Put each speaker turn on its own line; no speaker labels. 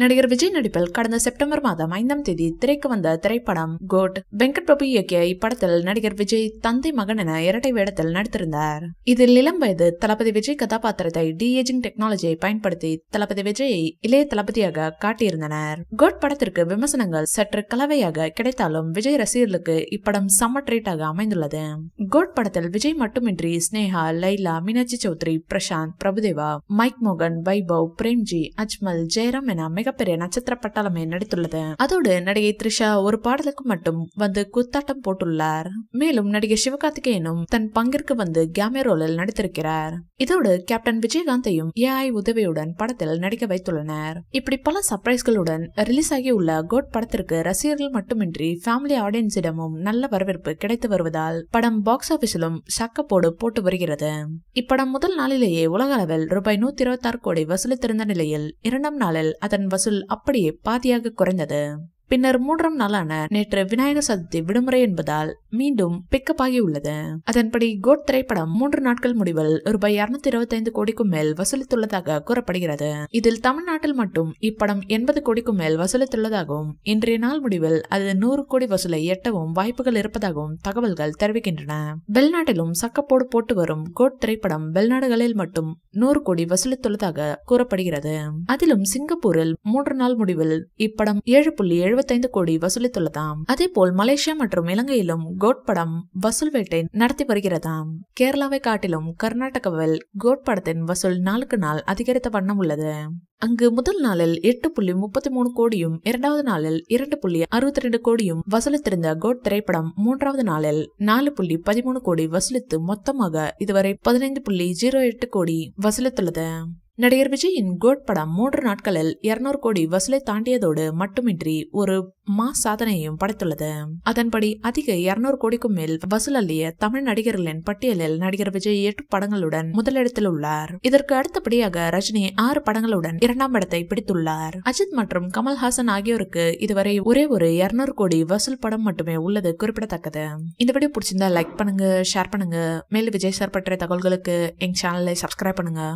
நடிகர் விஜய் நடிப்பில் கடந்த செப்டம்பர் மாதம் ஐந்தாம் தேதி திரைக்கு வந்த திரைப்படம் கோட் வெங்கட் பிரபு இயக்கிய இப்படத்தில் நடிகர் விஜய் தந்தை மகன் என இரட்டை வேடத்தில் நடித்திருந்தார் இதில் இளம் வயது தளபதி விஜய் கதாபாத்திரத்தை டி ஏஜிங் டெக்னாலஜியை பயன்படுத்தி தளபதி விஜயை இளைய தளபதியாக காட்டியிருந்தனர் கோட் படத்திற்கு விமர்சனங்கள் சற்று கலவையாக கிடைத்தாலும் விஜய் ரசிகர்களுக்கு இப்படம் சம்ம ட்ரீட்டாக அமைந்துள்ளது கோட் படத்தில் விஜய் மட்டுமின்றி ஸ்னேகா லைலா மீனாட்சி சௌத்ரி பிரசாந்த் பிரபுதேவா மைக் மோகன் வைபவ் பிரேம்ஜி அஜ்மல் ஜெயராம் என மிக மிகப்பெரிய நட்சத்திர பட்டாளமே நடித்துள்ளது அதோடு நடிகை த்ரிஷா ஒரு பாடலுக்கு மட்டும் வந்து குத்தாட்டம் போட்டுள்ளார் மேலும் நடிகை சிவகார்த்திகேயனும் தன் பங்கிற்கு வந்து கேமே ரோலில் நடித்திருக்கிறார் இதோடு கேப்டன் விஜயகாந்தையும் ஏஐ உதவியுடன் படத்தில் நடிக்க வைத்துள்ளனர் இப்படி பல சர்ப்ரைஸ்களுடன் ரிலீஸ் ஆகியுள்ள கோட் படத்திற்கு ரசிகர்கள் மட்டுமின்றி ஃபேமிலி ஆடியன்ஸிடமும் நல்ல வரவேற்பு கிடைத்து வருவதால் படம் பாக்ஸ் ஆபீஸிலும் சக்கப்போடு போட்டு வருகிறது இப்படம் முதல் நாளிலேயே உலக அளவில் ரூபாய் நூத்தி இருபத்தி ஆறு கோடி வசூலித்திருந்த நிலையில் இரண்டாம் நாளில் அதன் வசூல் அப்படியே பாதியாக குறைந்தது பின்னர் மூன்றாம் நாளான நேற்று விநாயகர் சதுர்த்தி விடுமுறை என்பதால் மீண்டும் பிக்கப் ஆகி உள்ளது அதன்படி கோட் திரைப்படம் மூன்று நாட்கள் முடிவில் ரூபாய் இருநூத்தி இருபத்தி ஐந்து கோடிக்கும் மேல் வசூலித்துள்ளதாக கூறப்படுகிறது இதில் தமிழ்நாட்டில் மட்டும் இப்படம் எண்பது கோடிக்கும் மேல் வசூலித்துள்ளதாகவும் இன்றைய நாள் முடிவில் அது நூறு கோடி வசூலை எட்டவும் வாய்ப்புகள் இருப்பதாகவும் தகவல்கள் தெரிவிக்கின்றன வெளிநாட்டிலும் சக்கப்போடு போட்டு வரும் கோட் திரைப்படம் வெளிநாடுகளில் மட்டும் நூறு கோடி வசூலித்துள்ளதாக கூறப்படுகிறது அதிலும் சிங்கப்பூரில் மூன்று நாள் முடிவில் இப்படம் ஏழு புள்ளி எழுபது எழுபத்தைந்து கோடி வசூலித்துள்ளதாம் அதேபோல் மலேசியா மற்றும் இலங்கையிலும் கோட் படம் வசூல் வேட்டை நடத்தி வருகிறதாம் கேரளாவை காட்டிலும் கர்நாடகாவில் கோட் படத்தின் வசூல் நாளுக்கு நாள் அதிகரித்த வண்ணம் உள்ளது அங்கு முதல் நாளில் எட்டு புள்ளி முப்பத்தி மூணு கோடியும் இரண்டாவது நாளில் இரண்டு புள்ளி அறுபத்தி ரெண்டு கோடியும் வசூலித்திருந்த கோட் திரைப்படம் மூன்றாவது நாளில் நாலு புள்ளி பதிமூணு கோடி வசூலித்து மொத்தமாக இதுவரை பதினைந்து புள்ளி ஜீரோ எட்டு கோடி வசூலித்துள்ளது நடிகர் விஜயின் கோட் படம் மூன்று நாட்களில் இருநூறு கோடி வசூலை தாண்டியதோடு மட்டுமின்றி ஒரு மா சாதனையும் படைத்துள்ளது அதன்படி அதிக இருநூறு கோடிக்கும் மேல் வசூல் அள்ளிய தமிழ் நடிகர்களின் பட்டியலில் நடிகர் விஜய் எட்டு படங்களுடன் முதலிடத்தில் உள்ளார் இதற்கு அடுத்தபடியாக ரஜினி ஆறு படங்களுடன் இரண்டாம் இடத்தை பிடித்துள்ளார் அஜித் மற்றும் கமல்ஹாசன் ஆகியோருக்கு இதுவரை ஒரே ஒரு இருநூறு கோடி வசூல் படம் மட்டுமே உள்ளது குறிப்பிடத்தக்கது இந்த வீடியோ பிடிச்சிருந்தா லைக் பண்ணுங்க ஷேர் பண்ணுங்க மேலும் விஜய் சார் பற்றிய தகவல்களுக்கு எங்க சேனலை சப்ஸ்கிரைப் பண்ணுங்க